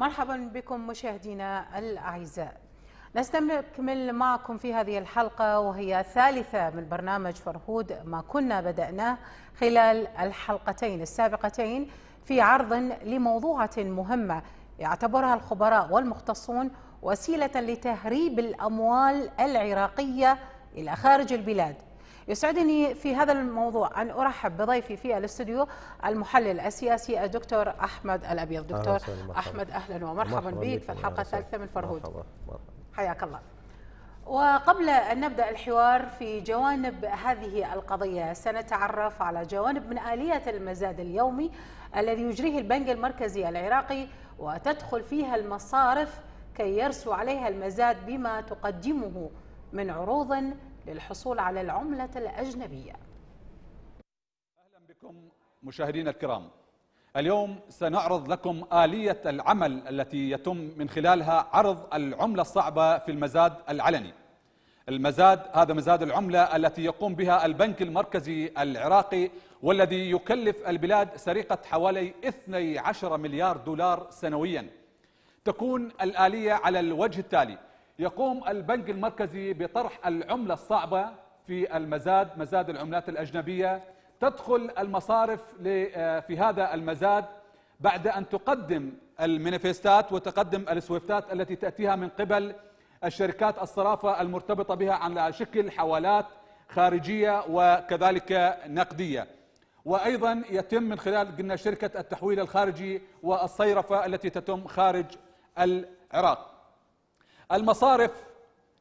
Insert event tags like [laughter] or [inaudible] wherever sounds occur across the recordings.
مرحبا بكم مشاهدينا الأعزاء نستمر معكم في هذه الحلقة وهي الثالثة من برنامج فرهود ما كنا بدأناه خلال الحلقتين السابقتين في عرض لموضوعة مهمة يعتبرها الخبراء والمختصون وسيلة لتهريب الأموال العراقية إلى خارج البلاد يسعدني في هذا الموضوع أن أرحب بضيفي في الاستوديو المحلل السياسي الدكتور أحمد الأبيض دكتور أهلا أحمد أهلا ومرحبا بك في الحلقة الثالثة من فرهود مرحبا. حياك الله وقبل أن نبدأ الحوار في جوانب هذه القضية سنتعرف على جوانب من آلية المزاد اليومي الذي يجريه البنك المركزي العراقي وتدخل فيها المصارف كي يرسو عليها المزاد بما تقدمه من عروض للحصول على العملة الأجنبية أهلا بكم مشاهدينا الكرام اليوم سنعرض لكم آلية العمل التي يتم من خلالها عرض العملة الصعبة في المزاد العلني المزاد هذا مزاد العملة التي يقوم بها البنك المركزي العراقي والذي يكلف البلاد سرقة حوالي 12 مليار دولار سنويا تكون الآلية على الوجه التالي يقوم البنك المركزي بطرح العملة الصعبة في المزاد مزاد العملات الأجنبية تدخل المصارف آه، في هذا المزاد بعد أن تقدم المنفستات وتقدم السويفتات التي تأتيها من قبل الشركات الصرافة المرتبطة بها على شكل حوالات خارجية وكذلك نقدية وأيضا يتم من خلال قلنا شركة التحويل الخارجي والصيرفة التي تتم خارج العراق المصارف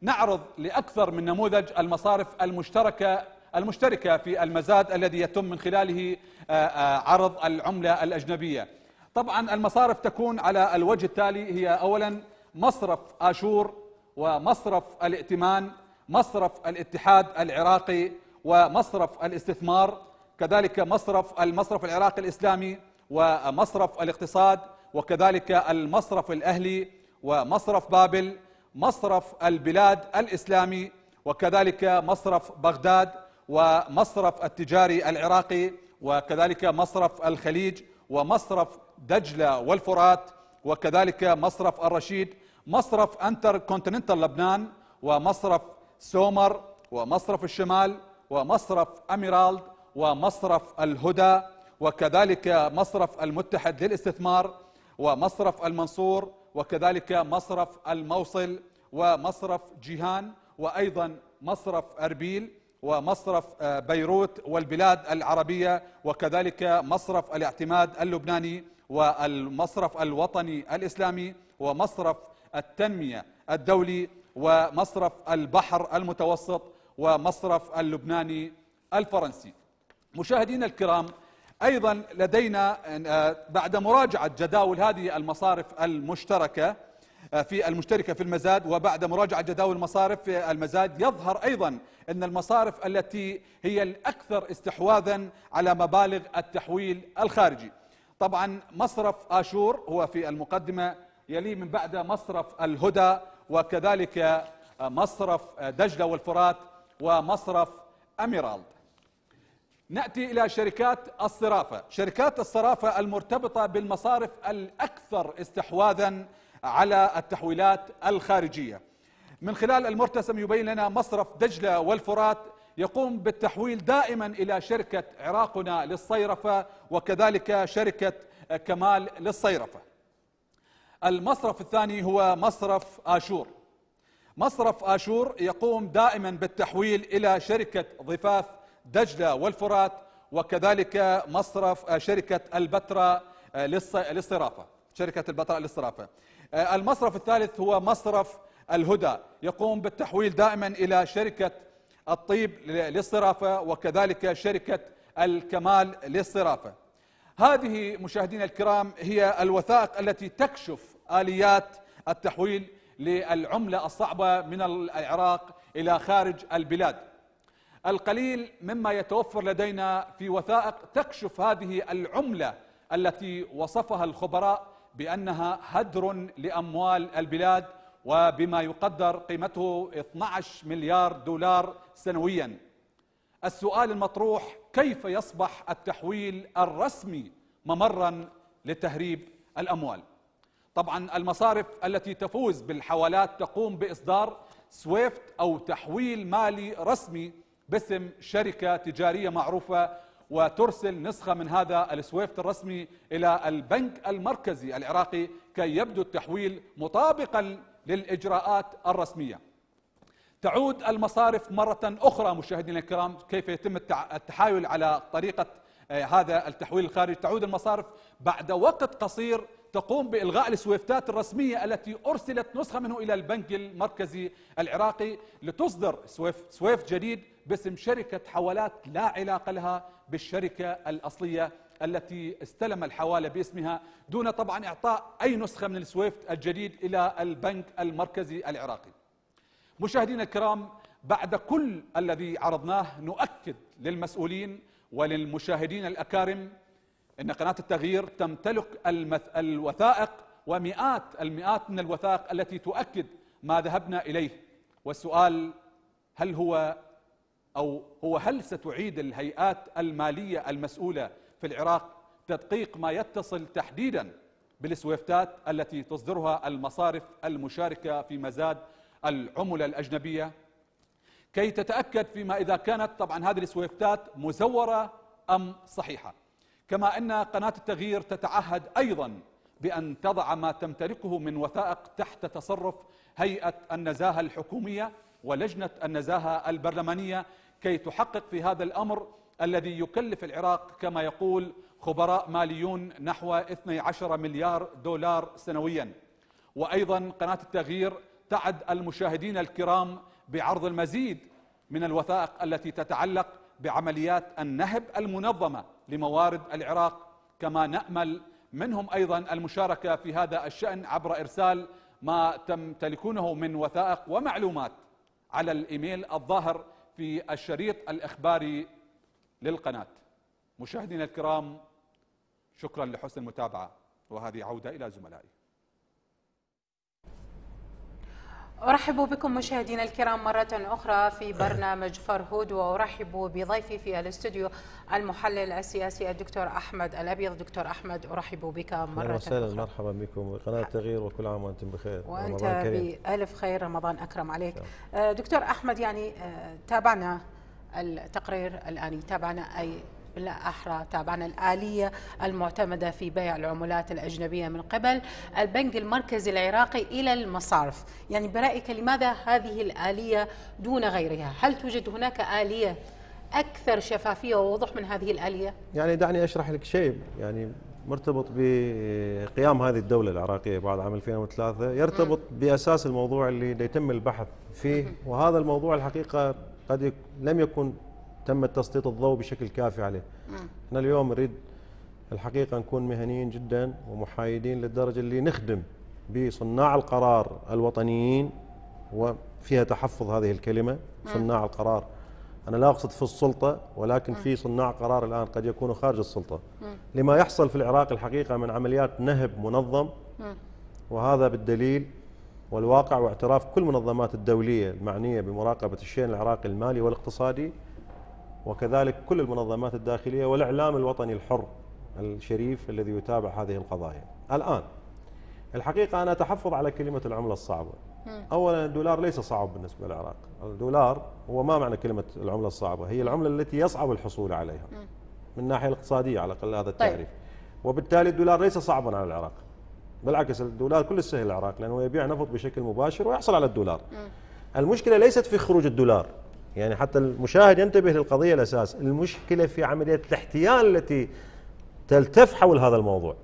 نعرض لاكثر من نموذج المصارف المشتركه المشتركه في المزاد الذي يتم من خلاله آه، آه، عرض العمله الاجنبيه. طبعا المصارف تكون على الوجه التالي هي اولا مصرف اشور ومصرف الائتمان، مصرف الاتحاد العراقي ومصرف الاستثمار، كذلك مصرف المصرف العراقي الاسلامي ومصرف الاقتصاد وكذلك المصرف الاهلي ومصرف بابل مصرف البلاد الإسلامي وكذلك مصرف بغداد ومصرف التجاري العراقي وكذلك مصرف الخليج ومصرف دجلة والفرات وكذلك مصرف الرشيد مصرف انتر كونتيننتال لبنان ومصرف سومر ومصرف الشمال ومصرف أميرالد ومصرف الهدى وكذلك مصرف المتحد للاستثمار ومصرف المنصور وكذلك مصرف الموصل ومصرف جيهان وايضا مصرف اربيل ومصرف آه، بيروت والبلاد العربيه وكذلك مصرف الاعتماد اللبناني والمصرف الوطني الاسلامي ومصرف التنميه الدولي ومصرف البحر المتوسط ومصرف اللبناني الفرنسي. مشاهدينا الكرام أيضا لدينا آه، بعد مراجعة جداول هذه المصارف المشتركة آه، في المشتركة في المزاد وبعد مراجعة جداول المصارف في المزاد يظهر أيضا أن المصارف التي هي الأكثر استحواذا على مبالغ التحويل الخارجي طبعا مصرف آشور هو في المقدمة يلي من بعد مصرف الهدى وكذلك آه، مصرف دجلة والفرات ومصرف أميرالد ناتي الى شركات الصرافه، شركات الصرافه المرتبطه بالمصارف الاكثر استحواذا على التحويلات الخارجيه. من خلال المرتسم يبين لنا مصرف دجله والفرات يقوم بالتحويل دائما الى شركه عراقنا للصيرفه وكذلك شركه كمال للصيرفه. المصرف الثاني هو مصرف اشور. مصرف اشور يقوم دائما بالتحويل الى شركه ضفاف دجلة والفرات وكذلك مصرف آه، شركة البتراء آه، للصرافة شركة البتراء للصرافة آه، المصرف الثالث هو مصرف الهدى يقوم بالتحويل دائما إلى شركة الطيب للصرافة وكذلك شركة الكمال للصرافة هذه مشاهدينا الكرام هي الوثائق التي تكشف آليات التحويل للعملة الصعبة من العراق إلى خارج البلاد القليل مما يتوفر لدينا في وثائق تكشف هذه العملة التي وصفها الخبراء بأنها هدر لأموال البلاد وبما يقدر قيمته 12 مليار دولار سنويا السؤال المطروح كيف يصبح التحويل الرسمي ممرا لتهريب الأموال طبعا المصارف التي تفوز بالحوالات تقوم بإصدار سويفت أو تحويل مالي رسمي باسم شركة تجارية معروفة وترسل نسخة من هذا السويفت الرسمي إلى البنك المركزي العراقي كي يبدو التحويل مطابقا للإجراءات الرسمية تعود المصارف مرة أخرى مشاهدينا الكرام كيف يتم التحايل على طريقة آه، هذا التحويل الخارجي تعود المصارف بعد وقت قصير تقوم بإلغاء السويفتات الرسمية التي أرسلت نسخة منه إلى البنك المركزي العراقي لتصدر سويفت, سويفت جديد باسم شركة حوالات لا علاقة لها بالشركة الأصلية التي استلم الحوالة باسمها دون طبعا إعطاء أي نسخة من السويفت الجديد إلى البنك المركزي العراقي مشاهدينا الكرام بعد كل الذي عرضناه نؤكد للمسؤولين وللمشاهدين الأكارم أن قناة التغيير تمتلك المث... الوثائق ومئات المئات من الوثائق التي تؤكد ما ذهبنا إليه والسؤال هل هو أو هو هل ستعيد الهيئات المالية المسؤولة في العراق تدقيق ما يتصل تحديدا بالسويفتات التي تصدرها المصارف المشاركة في مزاد العملة الأجنبية كي تتأكد فيما إذا كانت طبعا هذه السويفتات مزورة أم صحيحة كما أن قناة التغيير تتعهد أيضا بأن تضع ما تمتلكه من وثائق تحت تصرف هيئة النزاهة الحكومية ولجنة النزاهة البرلمانية كي تحقق في هذا الأمر الذي يكلف العراق كما يقول خبراء ماليون نحو 12 مليار دولار سنويا وأيضا قناة التغيير تعد المشاهدين الكرام بعرض المزيد من الوثائق التي تتعلق بعمليات النهب المنظمه لموارد العراق كما نامل منهم ايضا المشاركه في هذا الشان عبر ارسال ما تمتلكونه من وثائق ومعلومات على الايميل الظاهر في الشريط الاخباري للقناه. مشاهدينا الكرام شكرا لحسن المتابعه وهذه عوده الى زملائي. أرحب بكم مشاهدينا الكرام مرة أخرى في برنامج فرهود وأرحب بضيفي في الاستوديو المحلل السياسي الدكتور أحمد الأبيض دكتور أحمد أرحب بك مرة أخرى وسهلا مرحبا بكم قناة تغيير وكل عام وأنتم بخير وأنت بألف خير رمضان أكرم عليك أه، دكتور أحمد يعني أه، تابعنا التقرير الآن تابعنا أي بالأحرى تابعنا الآلية المعتمدة في بيع العملات الأجنبية من قبل البنك المركزي العراقي إلى المصارف يعني برأيك لماذا هذه الآلية دون غيرها هل توجد هناك آلية أكثر شفافية ووضوح من هذه الآلية؟ يعني دعني أشرح لك شيء يعني مرتبط بقيام هذه الدولة العراقية بعد عام 2003 يرتبط بأساس الموضوع اللي يتم البحث فيه وهذا الموضوع الحقيقة قد لم يكن تم تسليط الضوء بشكل كافي عليه احنا اليوم نريد الحقيقه نكون مهنيين جدا ومحايدين للدرجه اللي نخدم بصناع القرار الوطنيين وفيها تحفظ هذه الكلمه صناع القرار انا لا اقصد في السلطه ولكن في صناع قرار الان قد يكونوا خارج السلطه لما يحصل في العراق الحقيقه من عمليات نهب منظم وهذا بالدليل والواقع واعتراف كل منظمات الدوليه المعنيه بمراقبه الشان العراقي المالي والاقتصادي وكذلك كل المنظمات الداخلية والإعلام الوطني الحر الشريف الذي يتابع هذه القضايا الآن الحقيقة أنا أتحفظ على كلمة العملة الصعبة أولا الدولار ليس صعب بالنسبة للعراق الدولار هو ما معنى كلمة العملة الصعبة هي العملة التي يصعب الحصول عليها من الناحية الاقتصادية على الأقل هذا طيب. التعريف وبالتالي الدولار ليس صعبا على العراق بالعكس الدولار كل سهل العراق لأنه يبيع نفط بشكل مباشر ويحصل على الدولار المشكلة ليست في خروج الدولار يعني حتى المشاهد ينتبه للقضية الأساس المشكلة في عملية الاحتيال التي تلتف حول هذا الموضوع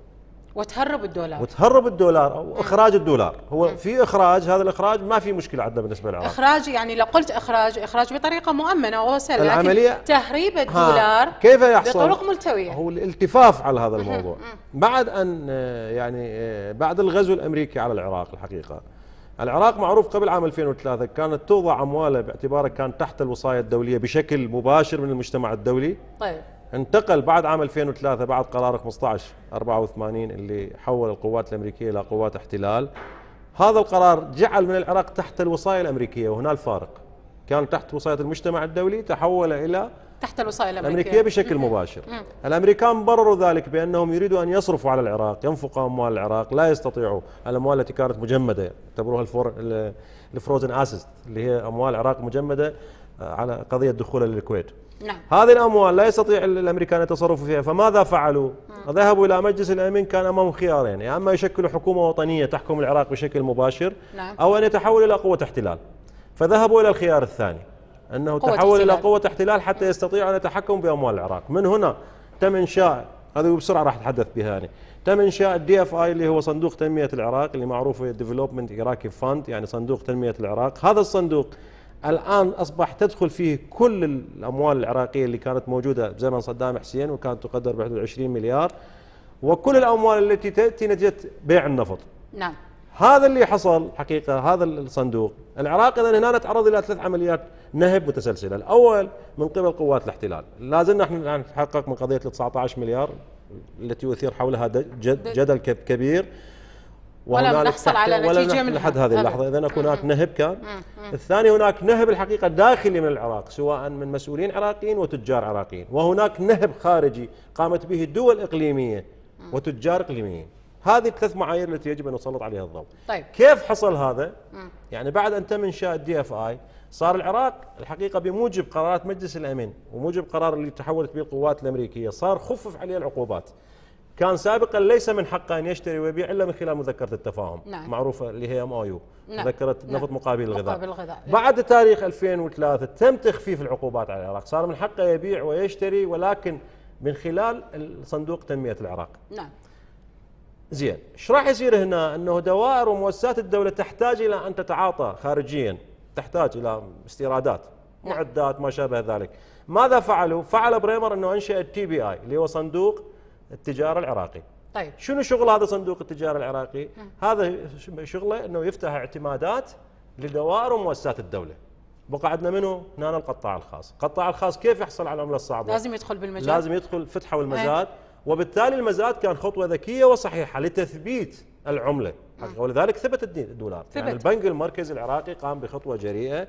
وتهرب الدولار وتهرب الدولار او نعم. اخراج الدولار هو نعم. في اخراج هذا الاخراج ما في مشكله عندنا بالنسبه للعراق اخراج يعني لو قلت اخراج اخراج بطريقه مؤمنه وسهله العمليه لكن تهريب الدولار كيف يحصل بطرق ملتويه هو الالتفاف على هذا الموضوع بعد ان آه، يعني آه، بعد الغزو الامريكي على العراق الحقيقه العراق معروف قبل عام 2003 كانت توضع امواله باعتباره كان تحت الوصايه الدوليه بشكل مباشر من المجتمع الدولي طيب انتقل بعد عام 2003 بعد قرار 15 84 اللي حول القوات الامريكيه الى قوات احتلال هذا القرار جعل من العراق تحت الوصايه الامريكيه وهنا الفارق كان تحت وصايه المجتمع الدولي تحول الى تحت الوصاية الأمريكية, الأمريكية بشكل مباشر الأمريكان برروا ذلك بأنهم يريدوا أن يصرفوا على العراق ينفقوا أموال العراق لا يستطيعوا الأموال التي كانت مجمدة يعتبروها الفور الفروزن أسست اللي هي أموال العراق مجمدة آه، على قضية دخولها للكويت نعم. هذه الأموال لا يستطيع الأمريكان التصرف فيها فماذا فعلوا؟ مم. ذهبوا إلى مجلس الأمن كان أمامهم خيارين يا أما يشكلوا حكومة وطنية تحكم العراق بشكل مباشر نعم. أو أن يتحولوا إلى قوة احتلال فذهبوا إلى الخيار الثاني أنه تحول إلى قوة احتلال حتى يستطيع أن يتحكم بأموال العراق من هنا تم إنشاء هذه بسرعة راح أتحدث بها يعني تم إنشاء الدي اف اي اللي هو صندوق تنمية العراق اللي معروف ديفلوبمنت عراقي فاند يعني صندوق تنمية العراق هذا الصندوق الآن أصبح تدخل فيه كل الأموال العراقية اللي كانت موجودة بزمن صدام حسين وكانت تقدر بحدود 20 مليار وكل الأموال التي تأتي نتيجة بيع النفط نعم هذا اللي حصل حقيقة هذا الصندوق العراق إذا هنا تعرض إلى ثلاث عمليات نهب متسلسلة الأول من قبل قوات الاحتلال زلنا احنا الآن نتحقق من قضية ال 19 مليار التي يثير حولها جدل كبير ولم نحصل على نتيجة من لحد هذه اللحظة إذا هناك نهب كان الثاني هناك نهب الحقيقة داخلي من العراق سواء من مسؤولين عراقيين وتجار عراقيين وهناك نهب خارجي قامت به دول إقليمية وتجار إقليميين هذه الثلاث معايير التي يجب ان نسلط عليها الضوء. طيب كيف حصل هذا؟ مم. يعني بعد ان تم انشاء الدي اف اي صار العراق الحقيقه بموجب قرارات مجلس الامن وموجب قرار اللي تحولت به القوات الامريكيه صار خفف عليه العقوبات. كان سابقا ليس من حقه ان يشتري ويبيع الا من خلال مذكره التفاهم نعم. معروفه اللي هي ام او يو نعم. مذكره نعم. نفط مقابل الغذاء مقابل الغذاء بعد تاريخ 2003 تم تخفيف العقوبات على العراق صار من حقه يبيع ويشتري ولكن من خلال صندوق تنميه العراق نعم زين ايش راح يصير هنا انه دوائر ومؤسسات الدوله تحتاج الى ان تتعاطى خارجيا تحتاج الى استيرادات نعم. معدات ما شابه ذلك ماذا فعلوا فعل بريمر انه انشا التي بي اي اللي هو صندوق التجاره العراقي طيب شنو شغل هذا صندوق التجاره العراقي نعم. هذا شغله انه يفتح اعتمادات لدوائر ومؤسسات الدوله بقعدنا منه هنا القطاع الخاص القطاع الخاص كيف يحصل على العمله الصعبه لازم يدخل بالمجال لازم يدخل فتحه والمزاد أيه. وبالتالي المزاد كان خطوه ذكيه وصحيحه لتثبيت العمله نعم. ولذلك ثبت الدولار يعني ثبت. يعني البنك المركزي العراقي قام بخطوه جريئه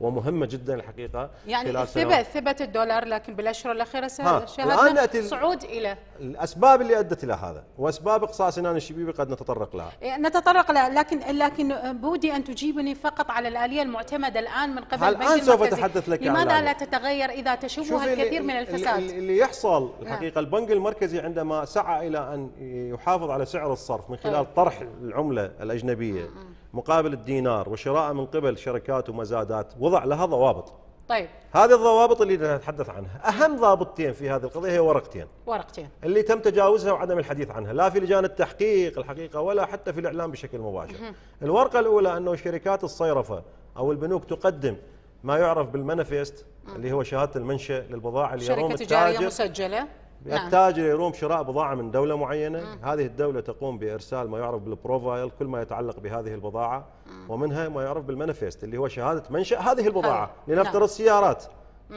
ومهمه جدا الحقيقه يعني ثبت ثبت الدولار لكن بالاشهر الاخيره شهدنا صعود الى الاسباب اللي ادت الى هذا واسباب اقصاء سنان الشبيبي قد نتطرق لها إيه، نتطرق لها لكن لكن بودي ان تجيبني فقط على الاليه المعتمده الان من قبل البنك الان سوف اتحدث لك لماذا لا, لا تتغير اذا تشوبها الكثير من الفساد اللي يحصل نعم. الحقيقه البنك المركزي عندما سعى الى ان يحافظ على سعر الصرف من خلال طيب. طرح العمله الاجنبيه آه، آه. مقابل الدينار وشراء من قبل شركات ومزادات وضع لها ضوابط طيب هذه الضوابط اللي نتحدث عنها اهم ضابطتين في هذه القضيه هي ورقتين ورقتين اللي تم تجاوزها وعدم الحديث عنها لا في لجان التحقيق الحقيقه ولا حتى في الاعلام بشكل مباشر الورقه الاولى انه شركات الصيرفه او البنوك تقدم ما يعرف بالمنفست اللي هو شهاده المنشا للبضاعه اللي شركه تجاريه مسجله نعم. التاجر يروم شراء بضاعه من دوله معينه مم. نعم. هذه الدوله تقوم بارسال ما يعرف بالبروفايل كل ما يتعلق بهذه البضاعه مم. نعم. ومنها ما يعرف بالمنفست اللي هو شهاده منشا هذه البضاعه نعم. لنفترض نعم. سيارات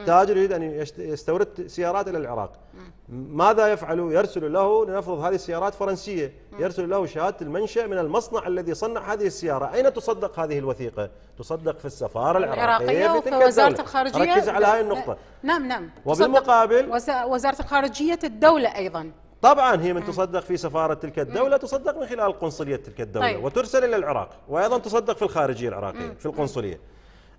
تاجر يريد ان يستورد سيارات الى العراق ماذا يفعل يرسل له لنفرض هذه السيارات فرنسيه يرسل له شهاده المنشا من المصنع الذي صنع هذه السياره اين تصدق هذه الوثيقه تصدق في السفاره العراقيه, العراقية في وزاره الخارجيه ركز على هذه النقطه نعم نعم وبالمقابل وزاره الخارجيه الدوله ايضا طبعا هي من تصدق في سفارة تلك الدولة تصدق من خلال قنصلية تلك الدولة طيب. وترسل إلى العراق وأيضا تصدق في الخارجية العراقية في القنصلية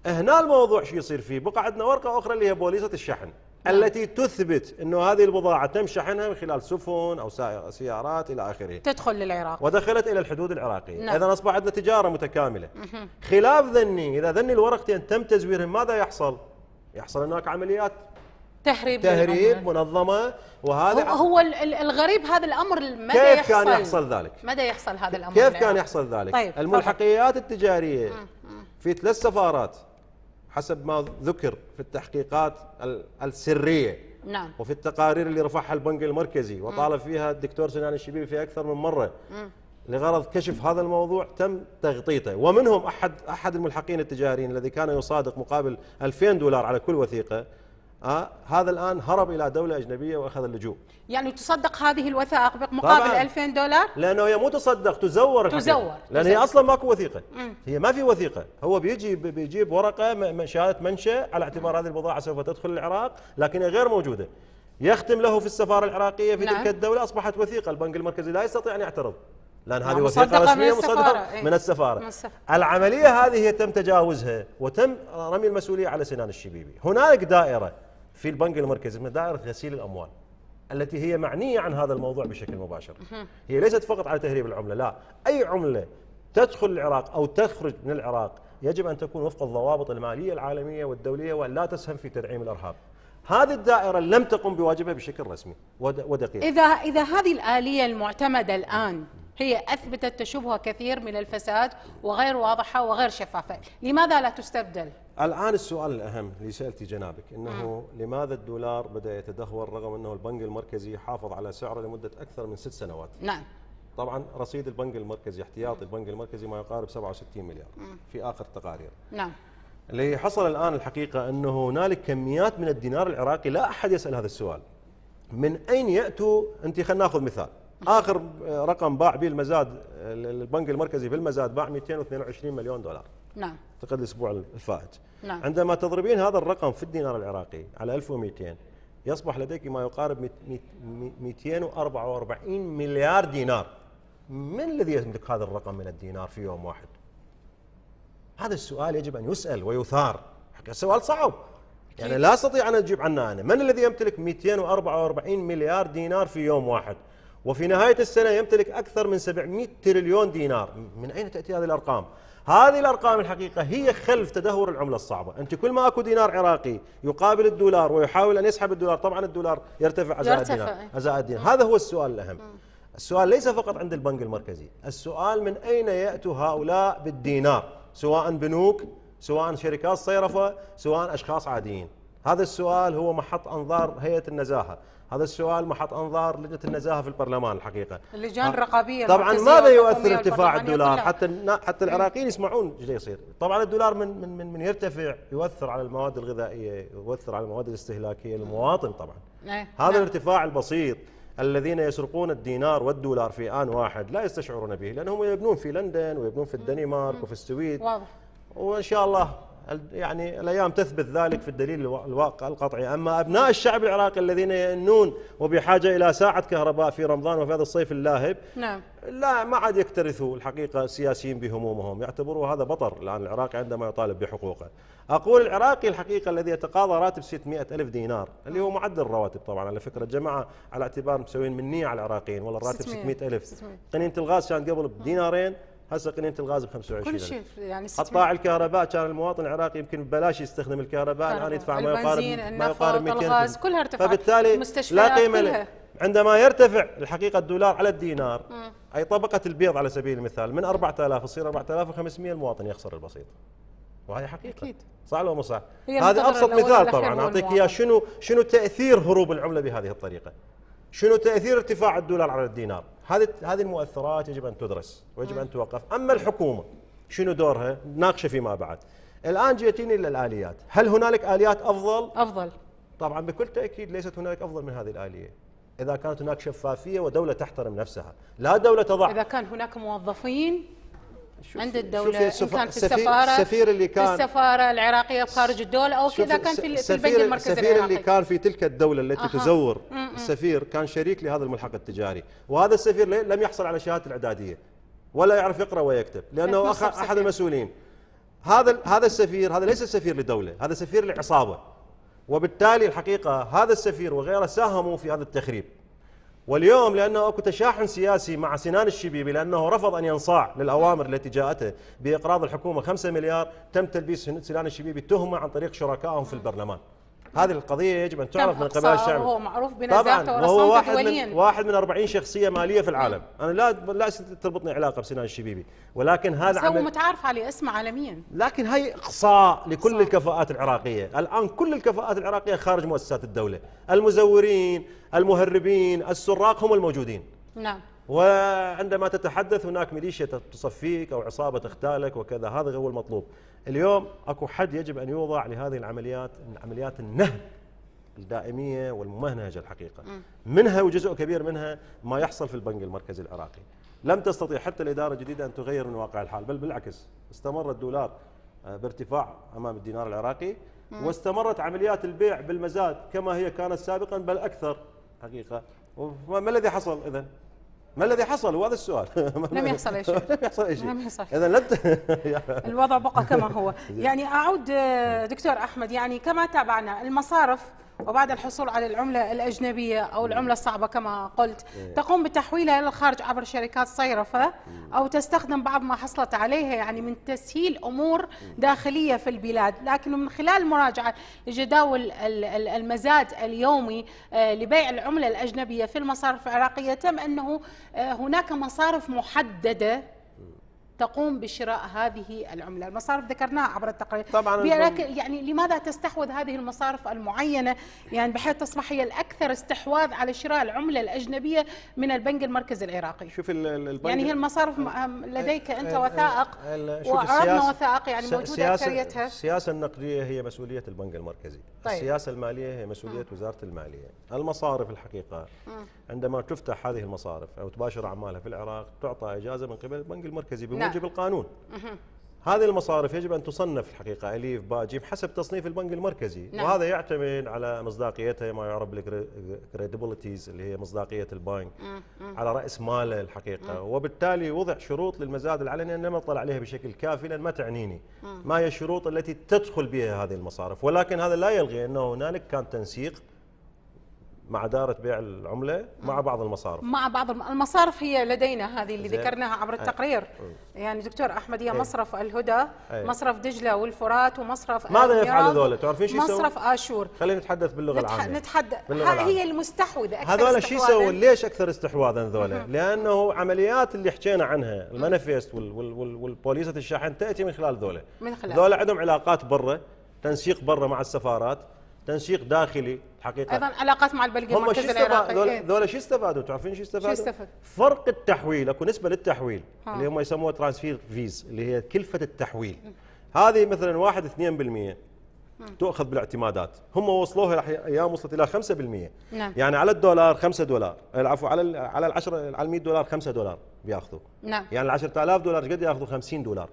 هنا الموضوع شو يصير فيه بقى عندنا ورقه اخرى اللي هي بوليصه الشحن نعم. التي تثبت انه هذه البضاعه تم شحنها من خلال سفن او سيارات الى اخره تدخل للعراق ودخلت الى الحدود العراقيه نعم. اذا اصبح عندنا تجاره متكامله مه. خلاف ذني اذا ذني الورقتين تم تزويرهم ماذا يحصل يحصل هناك عمليات تهريب تهريب منظمه وهذا هو, هو الغريب هذا الامر مدى كيف يحصل كان يحصل ذلك مدى يحصل هذا الامر كيف كان يحصل ذلك طيب الملحقيات التجاريه في ثلاث سفارات حسب ما ذكر في التحقيقات السريه نعم وفي التقارير اللي رفعها البنك المركزي وطالب فيها الدكتور سنان الشبيبي في اكثر من مره مم. لغرض كشف هذا الموضوع تم تغطيته ومنهم احد احد الملحقين التجاريين الذي كان يصادق مقابل 2000 دولار على كل وثيقه آه هذا الان هرب الى دوله اجنبيه واخذ اللجوء يعني تصدق هذه الوثائق مقابل 2000 دولار لانه هي مو تصدق تزور تزور لان هي اصلا ماكو وثيقه مم. هي ما في وثيقه هو بيجي بيجيب ورقه شهاده منشا على اعتبار هذه البضاعه سوف تدخل العراق لكن هي غير موجوده يختم له في السفاره العراقيه في نعم. تلك الدوله اصبحت وثيقه البنك المركزي لا يستطيع ان يعترض لان هذه نعم، وثيقه رسميه مصدره ايه؟ من السفاره من السفارة. العمليه هذه هي تم تجاوزها وتم رمي المسؤوليه على سنان الشبيبي هنالك دائره في البنك المركزي من دائره غسيل الاموال التي هي معنيه عن هذا الموضوع بشكل مباشر. هي ليست فقط على تهريب العمله، لا، اي عمله تدخل العراق او تخرج من العراق يجب ان تكون وفق الضوابط الماليه العالميه والدوليه ولا تسهم في تدعيم الارهاب. هذه الدائرة لم تقم بواجبها بشكل رسمي ودقيق إذا إذا هذه الآلية المعتمدة الآن هي أثبتت تشوبها كثير من الفساد وغير واضحة وغير شفافة لماذا لا تستبدل؟ الان السؤال الاهم اللي سالتي جنابك انه م. نعم. لماذا الدولار بدا يتدهور رغم انه البنك المركزي حافظ على سعره لمده اكثر من ست سنوات نعم طبعا رصيد البنك المركزي احتياطي نعم. البنك المركزي ما يقارب 67 مليار م. نعم. في اخر التقارير نعم اللي حصل الان الحقيقه انه هنالك كميات من الدينار العراقي لا احد يسال هذا السؤال من اين ياتوا انت خلينا ناخذ مثال اخر رقم باع به المزاد البنك المركزي في المزاد باع 222 مليون دولار نعم اعتقد الاسبوع الفائت نعم. عندما تضربين هذا الرقم في الدينار العراقي على 1200 يصبح لديك ما يقارب 244 مليار دينار من الذي يملك هذا الرقم من الدينار في يوم واحد هذا السؤال يجب ان يسال ويثار حقيقه سؤال صعب يعني لا استطيع ان اجيب عنه انا من الذي يمتلك 244 مليار دينار في يوم واحد وفي نهايه السنه يمتلك اكثر من 700 تريليون دينار من اين تاتي هذه الارقام هذه الأرقام الحقيقة هي خلف تدهور العملة الصعبة أنت كل ما أكو دينار عراقي يقابل الدولار ويحاول أن يسحب الدولار طبعا الدولار يرتفع أزاء الدينار, إيه. أزاء الدينار. هذا هو السؤال الأهم السؤال ليس فقط عند البنك المركزي السؤال من أين يأتوا هؤلاء بالدينار سواء بنوك سواء شركات صيرفة سواء أشخاص عاديين هذا السؤال هو محط انظار هيئه النزاهه هذا السؤال محط انظار لجنه النزاهه في البرلمان الحقيقه اللجان الرقابيه طبعا ماذا يؤثر ارتفاع الدولار حتى حتى إيه. العراقيين يسمعون ايش يصير طبعا الدولار من من من, من يرتفع يؤثر على المواد الغذائيه يؤثر على المواد الاستهلاكيه للمواطن طبعا نعم. هذا الارتفاع نعم. البسيط الذين يسرقون الدينار والدولار في آن واحد لا يستشعرون به لأنهم يبنون في لندن ويبنون في الدنمارك وفي السويد واضح. وإن شاء الله يعني الايام تثبت ذلك في الدليل الواقع القطعي، اما ابناء الشعب العراقي الذين يئنون وبحاجه الى ساعه كهرباء في رمضان وفي هذا الصيف اللاهب نعم لا ما عاد يكترثوا الحقيقه السياسيين بهمومهم، يعتبروا هذا بطر الان العراقي عندما يطالب بحقوقه. اقول العراقي الحقيقه الذي يتقاضى راتب 600 الف دينار اللي هو معدل الرواتب طبعا على فكره الجماعه على اعتبار مسوين منيه على العراقيين والله الراتب 600 الف قنينه الغاز كان قبل بدينارين هسه قنينه الغاز ب 25 كل شيء يعني قطاع الكهرباء كان المواطن العراقي يمكن ببلاش يستخدم الكهرباء الان يدفع ما يقارب ما يقارب 200 الغاز كلها ارتفعت فبالتالي لا قيمه له عندما يرتفع الحقيقه الدولار على الدينار م. اي طبقه البيض على سبيل المثال من 4000 تصير 4500 المواطن يخسر البسيط وهي حقيقه اكيد صح ولا مو صح؟ هذا ابسط مثال طبعا اعطيك اياه شنو شنو تاثير هروب العمله بهذه الطريقه شنو تاثير ارتفاع الدولار على الدينار هذه هذه المؤثرات يجب ان تدرس ويجب ان توقف اما الحكومه شنو دورها ناقشه فيما بعد الان جيتيني للاليات هل هنالك اليات افضل افضل طبعا بكل تاكيد ليست هنالك افضل من هذه الاليه اذا كانت هناك شفافيه ودوله تحترم نفسها لا دوله تضع اذا كان هناك موظفين عند الدولة إن كان في السفارة السفير اللي كان في السفارة العراقية بخارج الدولة أو كذا كان في, البنك المركزي السفير العراقي. اللي كان في تلك الدولة التي أه. تزور م -م. السفير كان شريك لهذا الملحق التجاري وهذا السفير لم يحصل على شهادة الإعدادية ولا يعرف يقرأ ويكتب لأنه أخ... أحد المسؤولين هذا هذا السفير هذا ليس سفير لدولة هذا سفير لعصابة وبالتالي الحقيقة هذا السفير وغيره ساهموا في هذا التخريب واليوم لأنه أكو تشاحن سياسي مع سنان الشبيبي لأنه رفض أن ينصاع للأوامر التي جاءته بإقراض الحكومة 5 مليار تم تلبيس سنان الشبيبي تهمة عن طريق شركائهم في البرلمان هذه القضيه يجب ان تعرف من قبل الشعب هو معروف بنزاهته وهو واحد دولياً. من واحد من 40 شخصيه ماليه في العالم نعم. انا لا لا تربطني علاقه بسنان الشبيبي ولكن هذا بس هو متعارف عليه اسم عالميا لكن هي اقصاء لكل صح. الكفاءات العراقيه الان كل الكفاءات العراقيه خارج مؤسسات الدوله المزورين المهربين السراق هم الموجودين نعم وعندما تتحدث هناك ميليشيا تصفيك او عصابه تختالك وكذا هذا هو المطلوب اليوم اكو حد يجب ان يوضع لهذه العمليات عمليات النهب الدائميه والممهنجه الحقيقه منها وجزء كبير منها ما يحصل في البنك المركزي العراقي لم تستطيع حتى الاداره الجديده ان تغير من واقع الحال بل بالعكس استمر الدولار آه، بارتفاع امام الدينار العراقي واستمرت عمليات البيع بالمزاد كما هي كانت سابقا بل اكثر حقيقه وما الذي حصل اذا ما الذي حصل هذا السؤال [laughs] [laughs] لم يحصل اي شيء لم يحصل اي شيء اذا لن [laughs] الوضع بقى كما هو يعني اعود آه، دكتور احمد يعني كما تابعنا المصارف وبعد الحصول على العملة الأجنبية أو العملة الصعبة كما قلت إيه. تقوم بتحويلها إلى الخارج عبر شركات صيرفة أو تستخدم بعض ما حصلت عليها يعني من تسهيل أمور داخلية في البلاد لكن من خلال مراجعة لجداول المزاد اليومي آه، لبيع العملة الأجنبية في المصارف العراقية تم أنه آه، هناك مصارف محددة تقوم بشراء هذه العمله، المصارف ذكرناها عبر التقرير طبعا لكن يعني لماذا تستحوذ هذه المصارف المعينه يعني بحيث تصبح هي الاكثر استحواذ على شراء العمله الاجنبيه من البنك المركزي العراقي؟ شوف البنك يعني هي المصارف لديك انت وثائق وعرضنا وثائق يعني موجوده اكثريتها السياسه النقديه هي مسؤوليه البنك المركزي، طيب. السياسه الماليه هي مسؤوليه م. وزاره الماليه، المصارف الحقيقه م. عندما تفتح هذه المصارف او تباشر اعمالها في العراق تعطى اجازه من قبل البنك المركزي نعم. يحتج بالقانون هذه المصارف يجب ان تصنف الحقيقه اليف باء جيم حسب تصنيف البنك المركزي نعم. وهذا يعتمد على مصداقيتها ما يعرف بالكريديبيليتيز اللي هي مصداقيه البنك على راس ماله الحقيقه مم. وبالتالي وضع شروط للمزاد العلني انا ما اطلع عليها بشكل كافي لان ما تعنيني مم. ما هي الشروط التي تدخل بها هذه المصارف ولكن هذا لا يلغي انه هنالك كان تنسيق مع دارة بيع العملة مع بعض المصارف مع بعض المصارف هي لدينا هذه اللي ذكرناها عبر التقرير أي. يعني دكتور أحمد هي مصرف الهدى أي. مصرف دجلة والفرات ومصرف ماذا يفعل ذولا تعرفين شو مصرف آشور خلينا نتحدث باللغة نتح... العامية نتحدث باللغة هي المستحوذة أكثر هذول شو يسوون ليش أكثر استحواذا ذولا لأنه عمليات اللي حكينا عنها المانيفيست وال... وال... وال... والبوليسة الشاحن تأتي من خلال ذولا من خلال ذولا عندهم علاقات برا تنسيق برا مع السفارات تنسيق داخلي حقيقه ايضا علاقات مع هم شو استفادوا؟ إيه. ذولا شو استفادوا تعرفين شو استفادوا؟ شو استفاد؟ فرق التحويل اكو نسبه للتحويل ها. اللي هم يسموها ترانسفير فيز اللي هي كلفه التحويل هذه مثلا 1 2% تؤخذ بالاعتمادات هم وصلوها ايام وصلت الى 5% نعم. يعني على الدولار 5 دولار العفو على على ال 10 على ال 100 دولار 5 دولار بياخذوا نعم. يعني ال 10000 دولار قد ياخذوا 50 دولار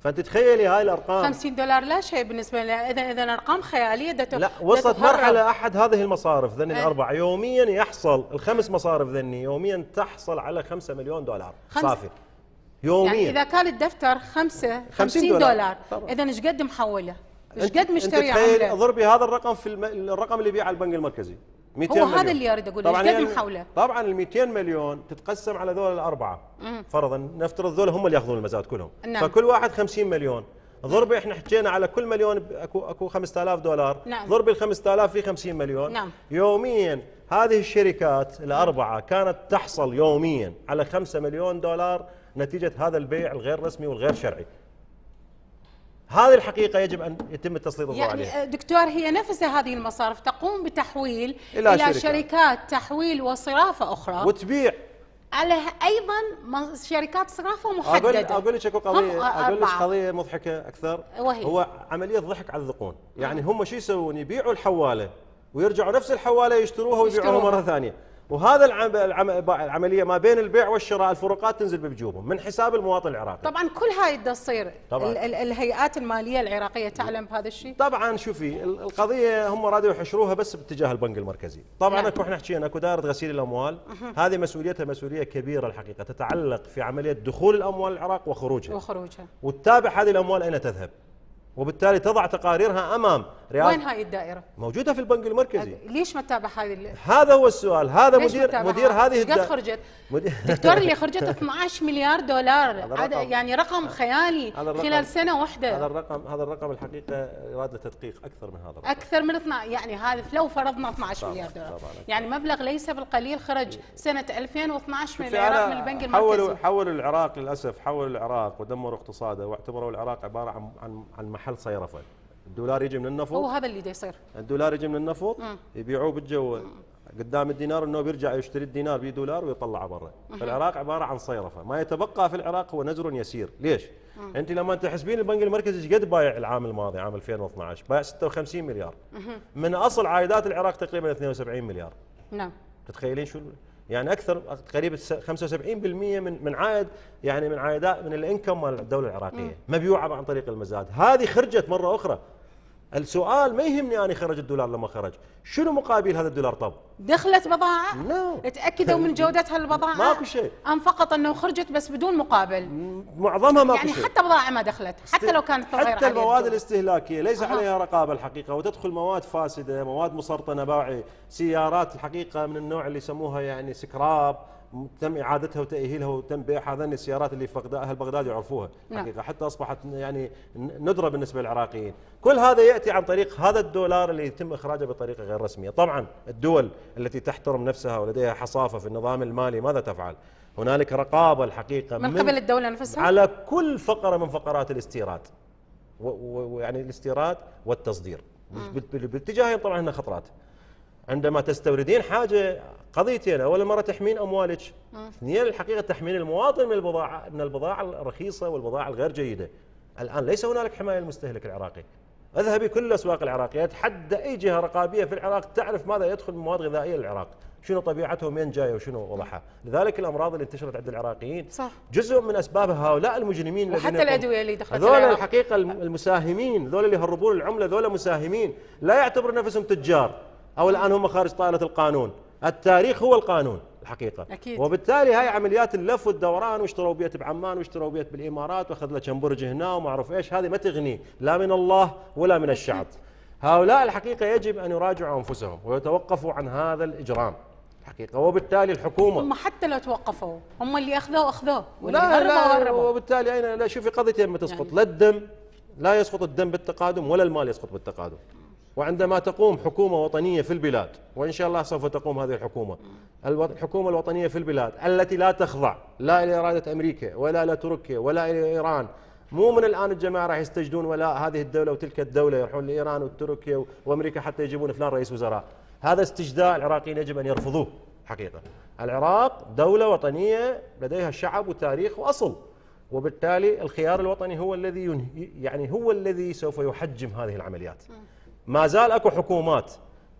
فانت تخيلي هاي الارقام 50 دولار لا شيء بالنسبه لنا اذا اذا ارقام خياليه دت لا وصلت مرحله احد هذه المصارف ذني أه. يوميا يحصل الخمس مصارف ذني يوميا تحصل على 5 مليون دولار خمس. صافي يوميا يعني اذا كان الدفتر 5 50 دولار, دولار. اذا ايش قد محوله؟ مش قد مشتري عمله ضربي هذا الرقم في الم... الرقم اللي يبيعه على البنك المركزي 200 هو مليون. هذا اللي اريد اقوله طبعا قد محوله يعني طبعا ال 200 مليون تتقسم على ذول الاربعه فرضا نفترض ذول هم اللي ياخذون المزاد كلهم نعم. فكل واحد 50 مليون ضربي احنا حكينا على كل مليون اكو اكو 5000 دولار نعم. ضربي ال 5000 في 50 مليون نعم. يوميا هذه الشركات الاربعه كانت تحصل يوميا على 5 مليون دولار نتيجه هذا البيع الغير رسمي والغير شرعي هذه الحقيقة يجب أن يتم التسليط الضوء يعني عليها آه، دكتور هي نفسها هذه المصارف تقوم بتحويل إلى, إلى شركة. شركات تحويل وصرافة أخرى وتبيع على ايضا شركات صرافه محدده اقول اقول لك اكو قضيه اقول لك قضيه مضحكه اكثر وهي هو عمليه ضحك على الذقون يعني نعم. هم شو يسوون يبيعوا الحواله ويرجعوا نفس الحواله يشتروها ويبيعوها مره ثانيه وهذا العم... العمليه ما بين البيع والشراء الفروقات تنزل بجيوبهم من حساب المواطن العراقي طبعا كل هاي تصير ال... الهيئات الماليه العراقيه تعلم بهذا الشيء طبعا شوفي القضيه هم رادوا يحشروها بس باتجاه البنك المركزي طبعا نعم. اكو احنا حكينا اكو دائره غسيل الاموال أه. هذه مسؤوليتها مسؤوليه كبيره الحقيقه تتعلق في عمليه دخول الاموال العراق وخروجها وخروجها وتتابع هذه الاموال اين تذهب وبالتالي تضع تقاريرها امام رئاسه وين هاي الدائره؟ موجوده في البنك المركزي ليش ما تتابع هذه اللي... هذا هو السؤال هذا مدير مدير هذه قد خرجت؟ [laughs] دكتور اللي خرجت 12 [laughs] مليار دولار رقم. يعني رقم خيالي الرقم. خلال سنه واحده هذا الرقم هذا الرقم الحقيقه يراد له تدقيق اكثر من هذا الرقم. اكثر من 12 يعني هذا لو فرضنا 12 طبعا. مليار دولار طبعا. يعني مبلغ ليس بالقليل خرج إيه. سنه 2012 من العراق من البنك المركزي حولوا حولوا العراق للاسف حولوا العراق ودمروا اقتصاده واعتبروا العراق عباره عن عن محل حل صيرفه الدولار يجي من النفط هو هذا اللي يصير الدولار يجي من النفط يبيعوه بالجو قدام الدينار انه بيرجع يشتري الدينار بدولار ويطلعه برا فالعراق عباره عن صيرفه ما يتبقى في العراق هو نزر يسير ليش مم. انت لما تحسبين البنك المركزي ايش قد بايع العام الماضي عام 2012 بايع 56 مليار مم. من اصل عائدات العراق تقريبا 72 مليار نعم تتخيلين شو يعني اكثر تقريبا 75% من من عائد يعني من عائدات من الانكم مال الدوله العراقيه مبيوعه عن طريق المزاد هذه خرجت مره اخرى السؤال ما يهمني أنا خرج الدولار لما خرج شنو مقابل هذا الدولار طب دخلت بضاعة no. تأكدوا من [laughs] جودتها البضاعة ماكو شيء أم فقط أنه خرجت بس بدون مقابل معظمها ماكو يعني شيء يعني حتى بضاعة ما دخلت حتى لو كانت تغير حتى المواد الاستهلاكية ليس أه. عليها رقابة الحقيقة وتدخل مواد فاسدة مواد مسرطنة باعي سيارات الحقيقة من النوع اللي يسموها يعني سكراب تم اعادتها وتاهيلها وتم بيع هذين السيارات اللي فقد اهل بغداد يعرفوها نعم. حقيقه حتى اصبحت يعني ندره بالنسبه للعراقيين، كل هذا ياتي عن طريق هذا الدولار اللي يتم اخراجه بطريقه غير رسميه، طبعا الدول التي تحترم نفسها ولديها حصافه في النظام المالي ماذا تفعل؟ هنالك رقابه الحقيقه من, من قبل الدوله نفسها على كل فقره من فقرات الاستيراد ويعني الاستيراد والتصدير بالاتجاهين طبعا هنا خطرات عندما تستوردين حاجه قضيتين اول مره تحمين اموالك آه. اثنين الحقيقه تحمين المواطن من البضاعه من البضاعه الرخيصه والبضاعه الغير جيده الان ليس هنالك حمايه للمستهلك العراقي اذهبي كل الاسواق العراقيه اتحدى اي جهه رقابيه في العراق تعرف ماذا يدخل من مواد غذائيه للعراق شنو طبيعتها ومين جايه وشنو وضعها لذلك الامراض اللي انتشرت عند العراقيين صح. جزء من اسبابها هؤلاء المجرمين وحتى الادويه اللي دخلت هذول الحقيقه المساهمين هذول اللي يهربون العمله هذول مساهمين لا يعتبروا نفسهم تجار او الان هم خارج طائله القانون التاريخ هو القانون الحقيقه أكيد. وبالتالي هاي عمليات اللف والدوران واشتروا بيت بعمان واشتروا بيت بالامارات واخذ له كم برج هنا وما اعرف ايش هذه ما تغني لا من الله ولا من الشعب أكيد. هؤلاء الحقيقه يجب ان يراجعوا انفسهم ويتوقفوا عن هذا الاجرام الحقيقه وبالتالي الحكومه هم حتى لو توقفوا هم اللي اخذوه اخذوه لا لا هربوا وبالتالي أين لا شوفي قضيتين ما تسقط يعني لا الدم لا يسقط الدم بالتقادم ولا المال يسقط بالتقادم وعندما تقوم حكومة وطنية في البلاد وإن شاء الله سوف تقوم هذه الحكومة الحكومة الوطنية في البلاد التي لا تخضع لا إلى إرادة أمريكا ولا إلى تركيا ولا إلى إيران مو من الآن الجماعة راح يستجدون ولا هذه الدولة وتلك الدولة يروحون لإيران وتركيا وأمريكا حتى يجيبون فلان رئيس وزراء هذا استجداء العراقيين يجب أن يرفضوه حقيقة العراق دولة وطنية لديها شعب وتاريخ وأصل وبالتالي الخيار الوطني هو الذي ينهي يعني هو الذي سوف يحجم هذه العمليات ما زال اكو حكومات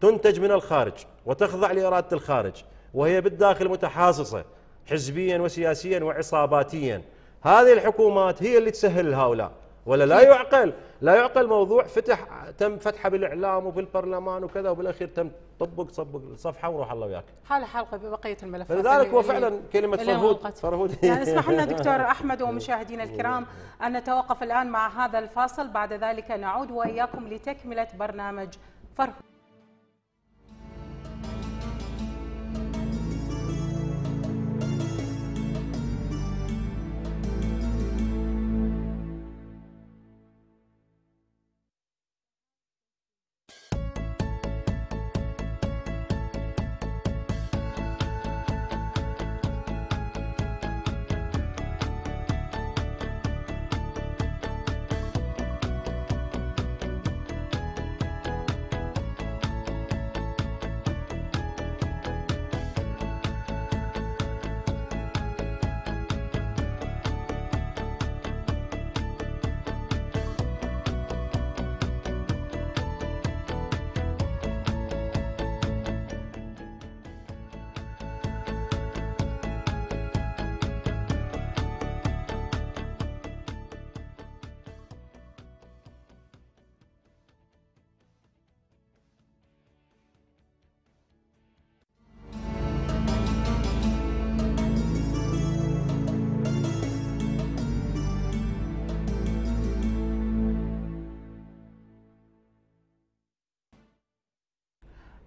تنتج من الخارج وتخضع لاراده الخارج وهي بالداخل متحاصصه حزبيا وسياسيا وعصاباتيا هذه الحكومات هي اللي تسهل هؤلاء ولا لا يعقل لا يعقل موضوع فتح تم فتحه بالاعلام وبالبرلمان وكذا وبالاخير تم طبق صبق الصفحه وروح الله وياك. حال حلقه ببقيه الملفات. لذلك هو فعلا كلمه فرهود فرهود يعني اسمحوا لنا دكتور [laughs] احمد ومشاهدينا الكرام ان نتوقف الان مع هذا الفاصل بعد ذلك نعود واياكم لتكمله برنامج فرهود.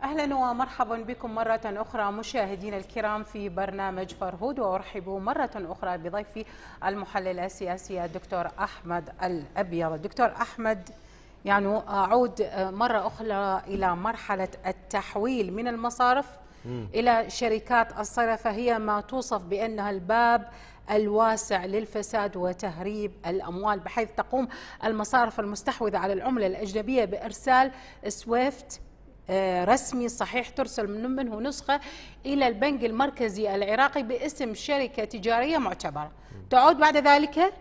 اهلا ومرحبا بكم مره اخرى مشاهدينا الكرام في برنامج فرهود وارحب مره اخرى بضيفي المحلل السياسي الدكتور احمد الابيض الدكتور احمد يعني اعود مره اخرى الى مرحله التحويل من المصارف الى شركات الصرف هي ما توصف بانها الباب الواسع للفساد وتهريب الاموال بحيث تقوم المصارف المستحوذه على العمله الاجنبيه بارسال سويفت آه، رسمي صحيح ترسل من منه نسخة إلى البنك المركزي العراقي باسم شركة تجارية معتبرة تعود بعد ذلك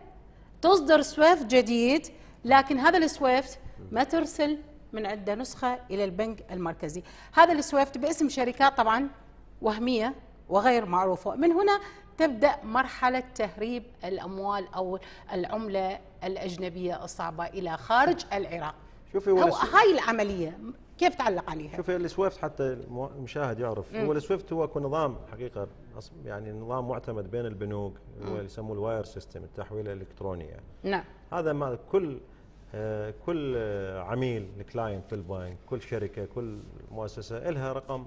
تصدر سويفت جديد لكن هذا السويفت ما ترسل من عدة نسخة إلى البنك المركزي هذا السويفت باسم شركات طبعا وهمية وغير معروفة من هنا تبدأ مرحلة تهريب الأموال أو العملة الأجنبية الصعبة إلى خارج العراق شوفي هاي العملية كيف تعلق عليها؟ شوف السويفت حتى المشاهد يعرف مم. هو السويفت هو نظام حقيقه يعني نظام معتمد بين البنوك هو اللي يسموه الواير سيستم التحويل الالكتروني يعني. نعم هذا ما كل آه كل آه، عميل الكلاينت في البنك كل شركه كل مؤسسه لها رقم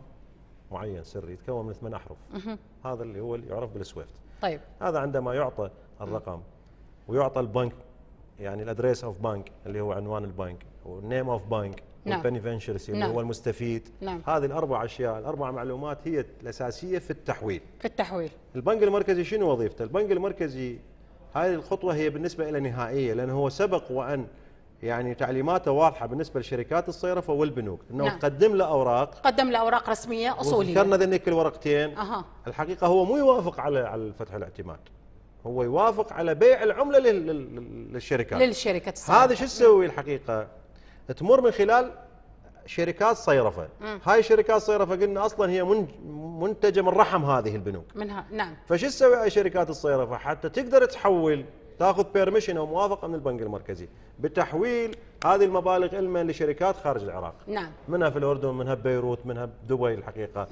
معين سري يتكون من ثمان احرف مم. هذا اللي هو اللي يعرف بالسويفت طيب هذا عندما يعطى الرقم ويعطى البنك يعني الادريس اوف بنك اللي هو عنوان البنك والنيم اوف بنك نعم. اللي نعم. هو المستفيد نعم. هذه الاربع اشياء الاربع معلومات هي الاساسيه في التحويل في التحويل البنك المركزي شنو وظيفته البنك المركزي هذه الخطوه هي بالنسبه الى نهائيه لانه هو سبق وان يعني تعليماته واضحه بالنسبه لشركات الصيرفه والبنوك انه نعم. تقدم له اوراق تقدم له اوراق رسميه اصوليه وذكرنا ذنك الورقتين أه. الحقيقه هو مو يوافق على على فتح الاعتماد هو يوافق على بيع العمله للشركات للشركات الصيرفه هذا شو يسوي الحقيقه تمر من خلال شركات صيرفه مم. هاي شركات صيرفه قلنا اصلا هي منتجه من رحم هذه البنوك منها نعم فشو تسوي هاي شركات الصيرفه حتى تقدر تحول تاخذ بيرميشن او موافقه من البنك المركزي بتحويل هذه المبالغ علما لشركات خارج العراق نعم منها في الاردن منها ببيروت منها بدبي الحقيقه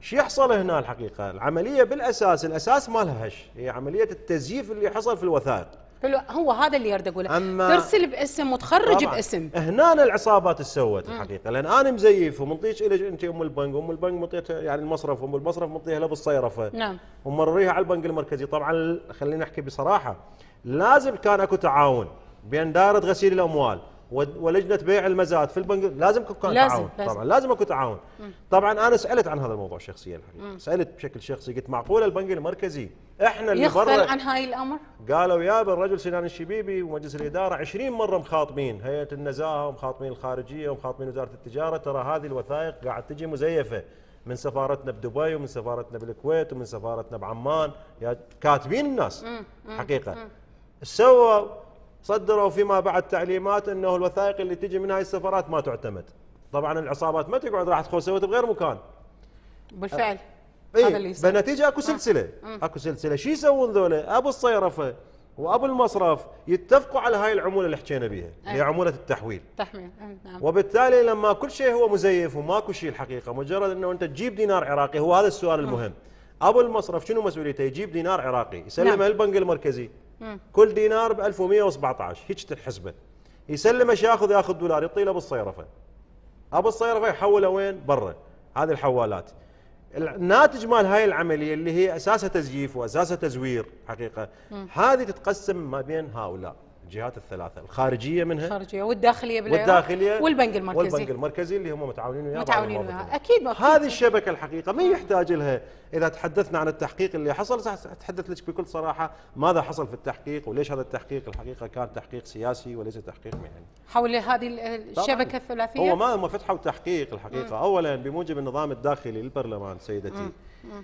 شو يحصل هنا الحقيقه العمليه بالاساس الاساس مالها هش هي عمليه التزييف اللي حصل في الوثائق حلو هو هذا اللي يرد اقوله أما ترسل باسم وتخرج طبعا. باسم هنا العصابات سوت الحقيقه لان انا مزيف ومنطيش الك انت ام البنك ام البنك مطيتها يعني المصرف ام المصرف مطيها لها بالصيرفه نعم ومرريها على البنك المركزي طبعا خلينا نحكي بصراحه لازم كان اكو تعاون بين دائره غسيل الاموال ولجنه بيع المزاد في البنك لازم يكون لازم تعاون لازم. طبعا لازم اكو تعاون طبعا انا سالت عن هذا الموضوع شخصيا الحقيقه سالت بشكل شخصي قلت معقوله البنك المركزي احنا اللي برا عن هاي الامر قالوا يا الرجل سنان الشبيبي ومجلس الاداره 20 مره مخاطبين هيئه النزاهه ومخاطبين الخارجيه ومخاطبين وزاره التجاره ترى هذه الوثائق قاعد تجي مزيفه من سفارتنا بدبي ومن سفارتنا بالكويت ومن سفارتنا بعمان كاتبين الناس حقيقه سووا صدروا فيما بعد تعليمات انه الوثائق اللي تجي من هاي السفارات ما تعتمد طبعا العصابات ما تقعد راح تخوض سويته بغير مكان بالفعل إيه؟ هذا اللي يصير بالنتيجه آه. اكو سلسله آه. اكو سلسله شو يسوون ذولا ابو الصيرفه وابو المصرف يتفقوا على هاي العموله اللي حكينا بها اللي هي آه. عموله التحويل تحميل آه، نعم. وبالتالي لما كل شيء هو مزيف وماكو شيء الحقيقه مجرد انه انت تجيب دينار عراقي هو هذا السؤال المهم مم. ابو المصرف شنو مسؤوليته يجيب دينار عراقي يسلمه نعم. للبنك المركزي كل دينار ب 1117 هيك الحسبه يسلم ايش ياخذ ياخذ دولار يطيله بالصيرفه ابو الصيرفه يحوله وين برا هذه الحوالات الناتج مال هاي العمليه اللي هي اساسها تزييف واساسها تزوير حقيقه هذه تتقسم ما بين هؤلاء الجهات الثلاثه الخارجيه منها الخارجيه والداخليه بالعراق والداخليه والبنك المركزي والبنك المركزي اللي هم متعاونين وياه متعاونين وياه اكيد هذه الشبكه الحقيقه من يحتاج لها اذا تحدثنا عن التحقيق اللي حصل ساتحدث لك بكل صراحه ماذا حصل في التحقيق وليش هذا التحقيق الحقيقه كان تحقيق سياسي وليس تحقيق مهني حول هذه الشبكه الثلاثيه هو ما هم فتحوا تحقيق الحقيقه مم. اولا بموجب النظام الداخلي للبرلمان سيدتي مم. مم.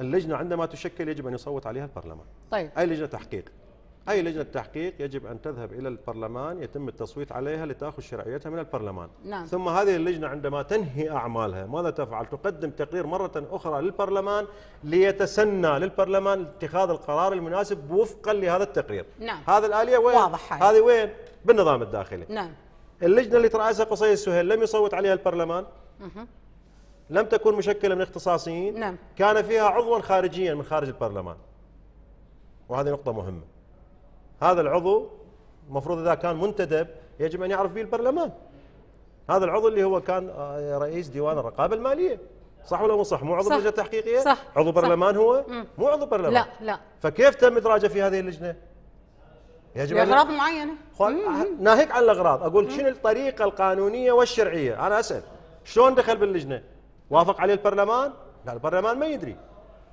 اللجنه عندما تشكل يجب ان يصوت عليها البرلمان طيب اي لجنه تحقيق أي لجنة تحقيق يجب أن تذهب إلى البرلمان يتم التصويت عليها لتأخذ شرعيتها من البرلمان نعم. ثم هذه اللجنة عندما تنهي أعمالها ماذا تفعل؟ تقدم تقرير مرة أخرى للبرلمان ليتسنى للبرلمان اتخاذ القرار المناسب وفقا لهذا التقرير نعم. هذا الآلية وين؟ واضح هذه وين؟ بالنظام الداخلي نعم. اللجنة اللي ترأسها قصي السهيل لم يصوت عليها البرلمان مه. لم تكن مشكلة من اختصاصيين نعم. كان فيها عضوا خارجيا من خارج البرلمان وهذه نقطة مهمة هذا العضو المفروض اذا كان منتدب يجب ان يعرف به البرلمان هذا العضو اللي هو كان آه، رئيس ديوان الرقابه الماليه صح ولا مو صح؟ مو عضو لجنه تحقيقيه؟ صح عضو برلمان صح هو؟ مو عضو برلمان لا لا فكيف تم ادراجه في هذه اللجنه؟ يجب لاغراض معينه أه، ناهيك عن الاغراض، اقول شنو الطريقه القانونيه والشرعيه؟ انا اسال شلون دخل باللجنه؟ وافق عليه البرلمان؟ لا البرلمان ما يدري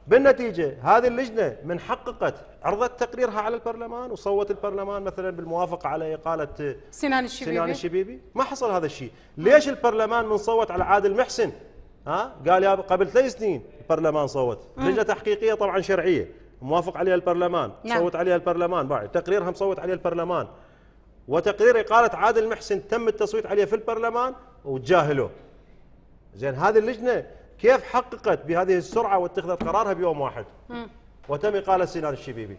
بالنتيجة هذه اللجنة من حققت عرضت تقريرها على البرلمان وصوت البرلمان مثلا بالموافقة على إقالة سنان الشبيبي سنان الشبيبي ما حصل هذا الشيء ليش البرلمان من صوت على عادل محسن ها قال يا قبل ثلاث سنين البرلمان صوت لجنة تحقيقية طبعا شرعية موافق عليها البرلمان نعم. صوت عليها البرلمان بعد تقريرها مصوت عليه البرلمان وتقرير إقالة عادل محسن تم التصويت عليه في البرلمان وتجاهله زين هذه اللجنة كيف حققت بهذه السرعة واتخذت قرارها بيوم واحد وتم إقالة سنان الشبيبي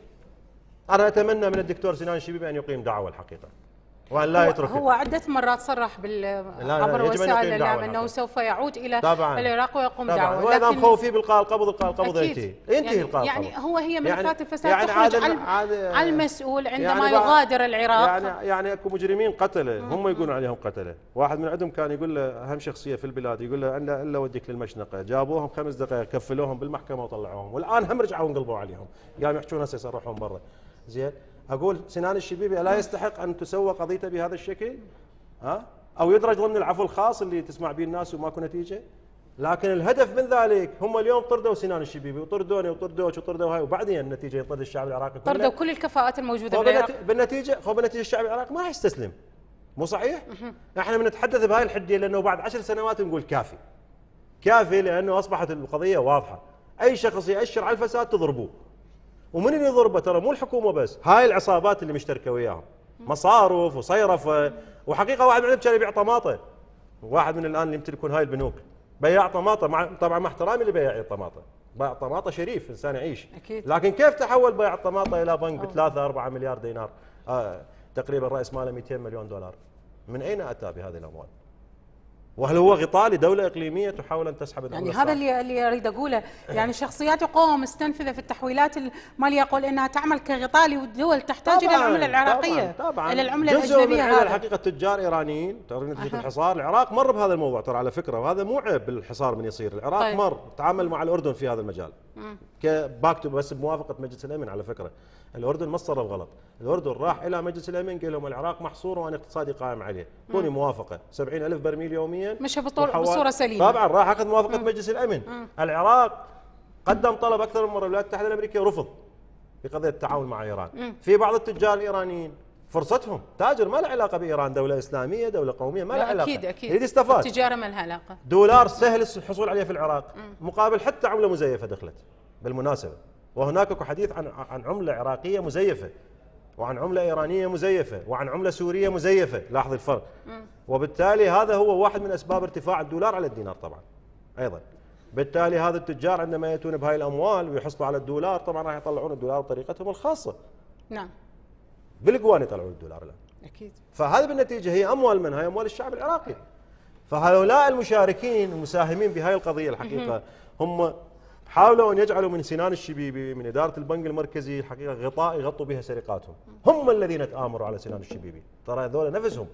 أنا أتمنى من الدكتور سنان الشبيبي أن يقيم دعوة الحقيقة وأن لا يتركه هو عدة مرات صرح بال عبر وسائل الإعلام نعم. أنه سوف يعود إلى طبعا العراق ويقوم طبعاً دعوة وأنا خوفي بالقاء القبض القاء القبض ينتهي ينتهي القاء يعني القبض. يعني هو هي ملفات يعني- الفساد يعني تخرج يعني على, عادل المسؤول عندما يعني يغادر العراق يعني يعني اكو مجرمين قتله هم يقولون عليهم قتله واحد من عندهم كان يقول له أهم شخصية في البلاد يقول له أنا إلا وديك للمشنقة جابوهم خمس دقائق كفلوهم بالمحكمة وطلعوهم والآن هم رجعوا انقلبوا عليهم قام يحكون هسه يصرحون برا زين أقول سنان الشبيبي ألا يستحق أن تسوى قضيته بهذا الشكل ها؟ أو يدرج ضمن العفو الخاص اللي تسمع به الناس وماكو نتيجة لكن الهدف من ذلك هم اليوم طردوا سنان الشبيبي وطردوني وطردوك وطردوا هاي وبعدين النتيجه يطرد الشعب العراقي طردوا كل الكفاءات الموجوده بالعراق بالنتيجه خو بالنتيجه الشعب العراقي ما يستسلم مو صحيح؟ احنا بنتحدث بهاي الحديه لانه بعد عشر سنوات نقول كافي كافي لانه اصبحت القضيه واضحه اي شخص ياشر على الفساد تضربوه ومن اللي يضربه ترى مو الحكومه بس هاي العصابات اللي مشتركه وياهم مصارف وصيرفه وحقيقه واحد من كان يبيع طماطه واحد من الان اللي يمتلكون هاي البنوك بياع طماطه مع طبعا مع احترامي لبيع بياع الطماطه بيع طماطه شريف انسان يعيش أكيد. لكن كيف تحول بيع الطماطه الى بنك ب 3 4 مليار دينار آه تقريبا راس ماله 200 مليون دولار من اين اتى بهذه الاموال؟ وهل هو غطاء لدولة إقليمية تحاول أن تسحب يعني الصحيح. هذا اللي أريد أقوله يعني شخصيات قوة مستنفذة في التحويلات المالية يقول أنها تعمل كغطاء لدول تحتاج إلى العملة العراقية طبعاً طبعاً إلى العملة جزء الأجنبية من الحقيقة تجار إيرانيين ترى نتيجة الحصار العراق مر بهذا الموضوع ترى على فكرة وهذا مو عيب الحصار من يصير العراق طيب. مر تعامل مع الأردن في هذا المجال باك بس بموافقة مجلس الأمن على فكرة الاردن ما تصرف غلط الاردن راح الى مجلس الامن قال لهم العراق محصور وانا اقتصادي قائم عليه اعطوني موافقه 70 الف برميل يوميا مشى بصوره سليمه طبعا راح اخذ موافقه مم. مجلس الامن مم. العراق قدم طلب اكثر من مره الولايات المتحده الامريكيه رفض في قضيه التعاون مع ايران مم. في بعض التجار الايرانيين فرصتهم تاجر ما له علاقه بايران دوله اسلاميه دوله قوميه ما له علاقه اكيد اكيد يريد يستفاد التجاره ما لها علاقه دولار سهل الحصول عليه في العراق مقابل حتى عمله مزيفه دخلت بالمناسبه وهناك حديث عن عن عمله عراقيه مزيفه وعن عمله ايرانيه مزيفه وعن عمله سوريه مزيفه لاحظ الفرق وبالتالي هذا هو واحد من اسباب ارتفاع الدولار على الدينار طبعا ايضا بالتالي هذا التجار عندما ياتون بهاي الاموال ويحصلوا على الدولار طبعا راح يطلعون الدولار بطريقتهم الخاصه نعم بالقوان يطلعون الدولار الان اكيد فهذا بالنتيجه هي اموال من هاي اموال الشعب العراقي فهؤلاء المشاركين المساهمين بهاي القضيه الحقيقه هم حاولوا ان يجعلوا من سنان الشبيبي من اداره البنك المركزي حقيقه غطاء يغطوا بها سرقاتهم، هم الذين تامروا على سنان الشبيبي، ترى هذول نفسهم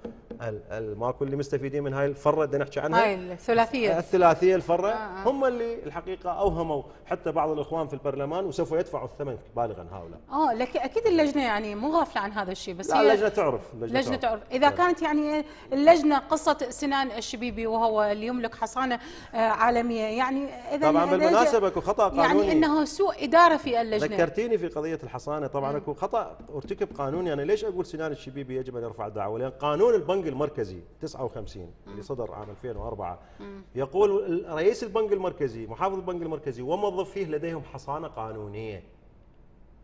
ماكو اللي مستفيدين من هاي الفره اللي نحكي عنها هاي الثلاثيه الثلاثيه الفره آه،, آه. هم اللي الحقيقه اوهموا حتى بعض الاخوان في البرلمان وسوف يدفعوا الثمن بالغا هؤلاء. اه لكن اكيد اللجنه يعني مو غافله عن هذا الشيء بس لا هي اللجنه تعرف اللجنه لجنة تعرف. تعرف اذا كانت يعني اللجنه قصه سنان الشبيبي وهو اللي يملك حصانه آه، عالميه يعني اذا طبعا يعني بالمناسبه خطا يعني قانوني يعني انه سوء اداره في اللجنه ذكرتيني في قضيه الحصانه طبعا اكو خطا ارتكب قانوني انا يعني ليش اقول سنان الشبيبي يجب ان يرفع الدعوه؟ لان قانون البنك المركزي 59 مم. اللي صدر عام 2004 مم. يقول رئيس البنك المركزي محافظ البنك المركزي وموظفيه لديهم حصانه قانونيه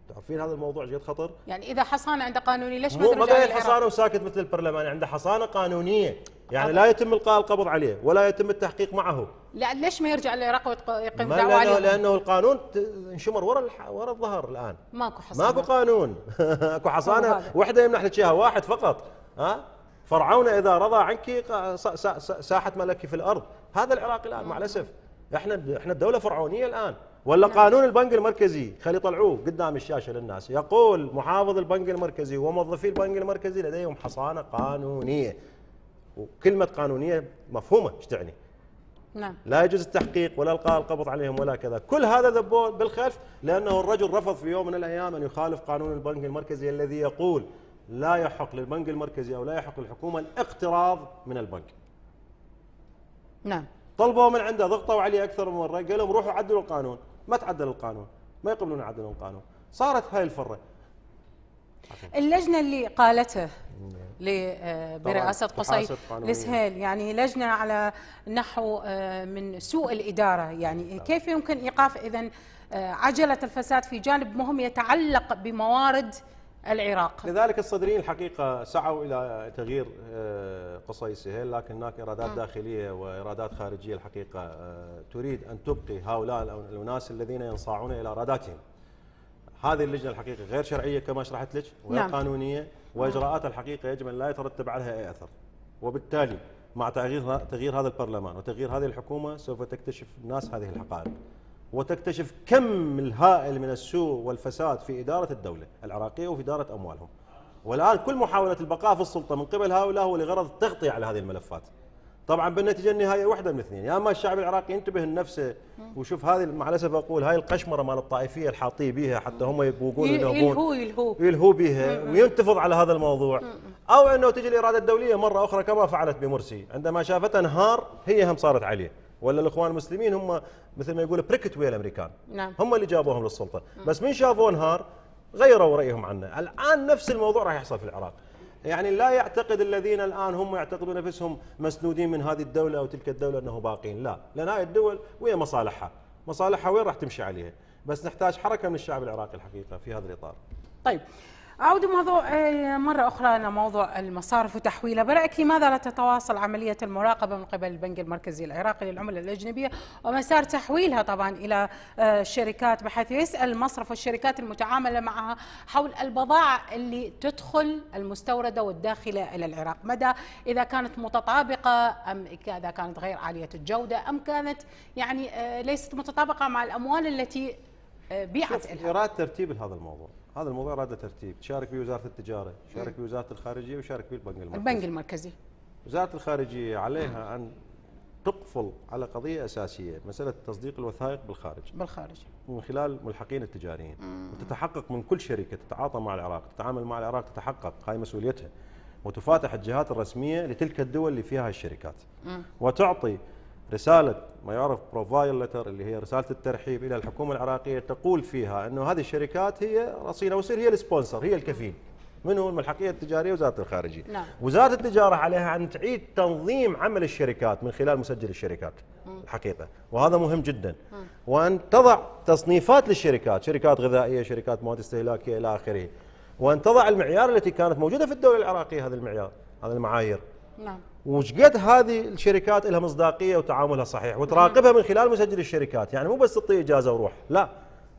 تعرفين هذا الموضوع جد خطر يعني اذا حصانه عنده قانوني ليش ما ترجع؟ ما قايل حصانه وساكت مثل البرلمان عنده حصانه قانونيه يعني أبقى. لا يتم القاء القبض عليه ولا يتم التحقيق معه لا ليش ما يرجع العراق ويقيم دعوه لأنه, لانه القانون انشمر ورا ورا الظهر الان ماكو حصانه ماكو قانون [laughs] اكو حصانه وحده يمنح لك اياها واحد فقط ها فرعون اذا رضى عنك ساحه ملكك في الارض هذا العراق الان مع الاسف احنا احنا الدوله فرعونيه الان ولا نعم. قانون البنك المركزي خلي يطلعوه قدام الشاشه للناس يقول محافظ البنك المركزي وموظفي البنك المركزي لديهم حصانه قانونيه وكلمه قانونيه مفهومه ايش تعني؟ نعم. لا يجوز التحقيق ولا القاء القبض عليهم ولا كذا كل هذا ذبوه بالخلف لأنه الرجل رفض في يوم من الأيام أن يخالف قانون البنك المركزي الذي يقول لا يحق للبنك المركزي أو لا يحق للحكومة الاقتراض من البنك نعم طلبوا من عنده ضغطوا عليه أكثر من مرة قال لهم روحوا عدلوا القانون ما تعدل القانون ما يقبلون يعدلون القانون صارت هاي الفرة اللجنه اللي قالته نعم. آه، برئاسة قصي لسهيل يعني لجنة على نحو آه، من سوء الإدارة يعني نعم. كيف يمكن إيقاف إذا آه، عجلة الفساد في جانب مهم يتعلق بموارد العراق لذلك الصدريين الحقيقة سعوا إلى تغيير قصي سهيل لكن هناك إرادات نعم. داخلية وإرادات خارجية الحقيقة تريد أن تبقي هؤلاء الناس الذين ينصاعون إلى إراداتهم هذه اللجنه الحقيقه غير شرعيه كما شرحت لك وغير نعم. قانونيه واجراءاتها آه. الحقيقه يجب ان لا يترتب عليها اي اثر وبالتالي مع تغيير تغيير هذا البرلمان وتغيير هذه الحكومه سوف تكتشف الناس هذه الحقائق وتكتشف كم الهائل من السوء والفساد في اداره الدوله العراقيه وفي اداره اموالهم والان كل محاوله البقاء في السلطه من قبل هؤلاء هو لغرض التغطيه على هذه الملفات طبعا بالنتيجه النهائيه واحده من اثنين يا اما الشعب العراقي ينتبه لنفسه وشوف هذه مع الاسف اقول هاي القشمره مال الطائفيه الحاطيه بها بيها حتى هم يقولون يلهو يلهو يلهو بها وينتفض على هذا الموضوع او انه تجي الاراده الدوليه مره اخرى كما فعلت بمرسي عندما شافته انهار هي هم صارت عليه ولا الاخوان المسلمين هم مثل ما يقول بريكت ويا الامريكان نعم. هم اللي جابوهم للسلطه بس من شافوه انهار غيروا رايهم عنه الان نفس الموضوع راح يحصل في العراق يعني لا يعتقد الذين الآن هم يعتقدون نفسهم مسنودين من هذه الدولة أو تلك الدولة أنه باقين لا لأن هاي الدول ويا مصالحها مصالحها وين راح تمشي عليها بس نحتاج حركة من الشعب العراقي الحقيقة في هذا الإطار طيب أعود موضوع آه، مرة أخرى إلى موضوع المصارف وتحويلها برأيك لماذا لا تتواصل عملية المراقبة من قبل البنك المركزي العراقي للعملة الأجنبية ومسار تحويلها طبعا إلى الشركات آه، بحيث يسأل المصرف والشركات المتعاملة معها حول البضاعة اللي تدخل المستوردة والداخلة إلى العراق مدى إذا كانت متطابقة أم إذا كانت غير عالية الجودة أم كانت يعني آه، ليست متطابقة مع الأموال التي بيعت لها إرادة ترتيب هذا الموضوع هذا الموضوع راد ترتيب تشارك به وزاره التجاره تشارك به وزاره الخارجيه وشارك به البنك المركزي البنك المركزي وزاره الخارجيه عليها ان تقفل على قضيه اساسيه مساله تصديق الوثائق بالخارج بالخارج من خلال ملحقين التجاريين مم. وتتحقق من كل شركه تتعاطى مع العراق تتعامل مع العراق تتحقق هاي مسؤوليتها وتفاتح الجهات الرسميه لتلك الدول اللي فيها الشركات مم. وتعطي رساله ما يعرف بروفايل لتر اللي هي رساله الترحيب الى الحكومه العراقيه تقول فيها انه هذه الشركات هي رصينه ويصير هي السبونسر هي الكفيل من هو الملحقيه التجاريه وزاره الخارجيه نعم. وزاره التجاره عليها ان تعيد تنظيم عمل الشركات من خلال مسجل الشركات الحقيقه وهذا مهم جدا وان تضع تصنيفات للشركات شركات غذائيه شركات مواد استهلاكيه الى اخره وان تضع المعيار التي كانت موجوده في الدوله العراقيه هذا المعيار هذا المعايير نعم قد هذه الشركات لها مصداقيه وتعاملها صحيح وتراقبها من خلال مسجل الشركات يعني مو بس تعطي اجازه وروح لا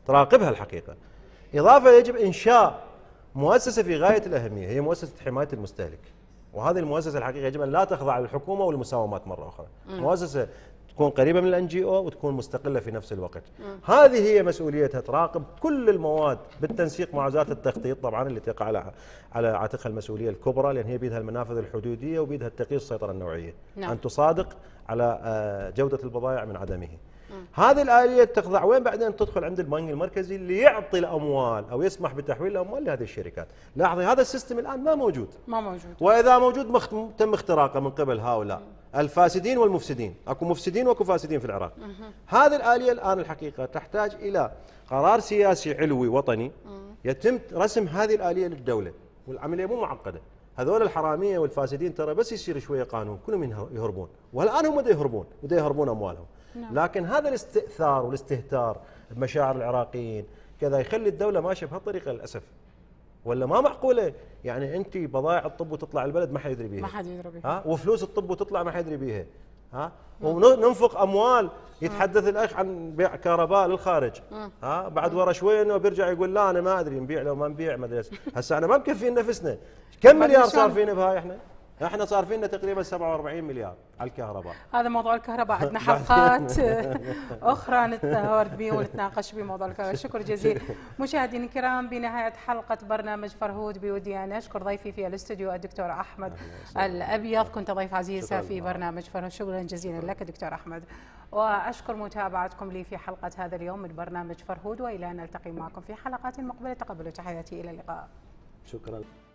تراقبها الحقيقه اضافه يجب انشاء مؤسسه في غايه الاهميه هي مؤسسه حمايه المستهلك وهذه المؤسسه الحقيقه يجب ان لا تخضع للحكومه والمساومات مره اخرى مؤسسه تكون قريبه من الان جي او وتكون مستقله في نفس الوقت مم. هذه هي مسؤوليتها تراقب كل المواد بالتنسيق مع وزاره التخطيط طبعا اللي تقع على على عاتقها المسؤوليه الكبرى لان هي بيدها المنافذ الحدوديه وبيدها التقييد السيطره النوعيه نعم. ان تصادق على آه، جوده البضائع من عدمه نعم. هذه الآلية تخضع وين بعدين تدخل عند البنك المركزي اللي يعطي الأموال أو يسمح بتحويل الأموال لهذه الشركات لاحظي هذا السيستم الآن ما موجود ما موجود وإذا موجود مخت... تم اختراقه من قبل هؤلاء م. نعم. الفاسدين والمفسدين اكو مفسدين واكو فاسدين في العراق هذه الاليه الان الحقيقه تحتاج الى قرار سياسي علوي وطني يتم رسم هذه الاليه للدوله والعمليه مو معقده هذول الحراميه والفاسدين ترى بس يصير شويه قانون كلهم يهربون والان هم بده يهربون بده يهربون اموالهم نعم. لكن هذا الاستئثار والاستهتار بمشاعر العراقيين كذا يخلي الدوله ماشيه بهالطريقه للاسف ولا ما معقوله يعني انت بضائع الطب وتطلع البلد ما حد يدري بيها ما حد يدري بيها ها وفلوس الطب وتطلع ما حد يدري بيها ها وننفق اموال يتحدث الاخ عن بيع كهرباء للخارج ها بعد ورا شوي انه بيرجع يقول لا انا ما ادري نبيع لو ما نبيع ما ادري هسه انا ما مكفي نفسنا كم مليار صار فينا بهاي احنا احنا صار فينا تقريبا 47 مليار على الكهرباء هذا موضوع الكهرباء عندنا [laughs] حلقات [laughs] اخرى نتناقش به ونتناقش بموضوع الكهرباء شكر جزيل [laughs] مشاهدينا الكرام بنهايه حلقه برنامج فرهود بودي ان اشكر ضيفي في الاستوديو الدكتور احمد الابيض كنت ضيف عزيز في برنامج فرهود شكرا جزيلا لك دكتور احمد واشكر متابعتكم لي في حلقه هذا اليوم من برنامج فرهود والى ان نلتقي معكم في حلقات مقبله تقبلوا تحياتي الى اللقاء شكرا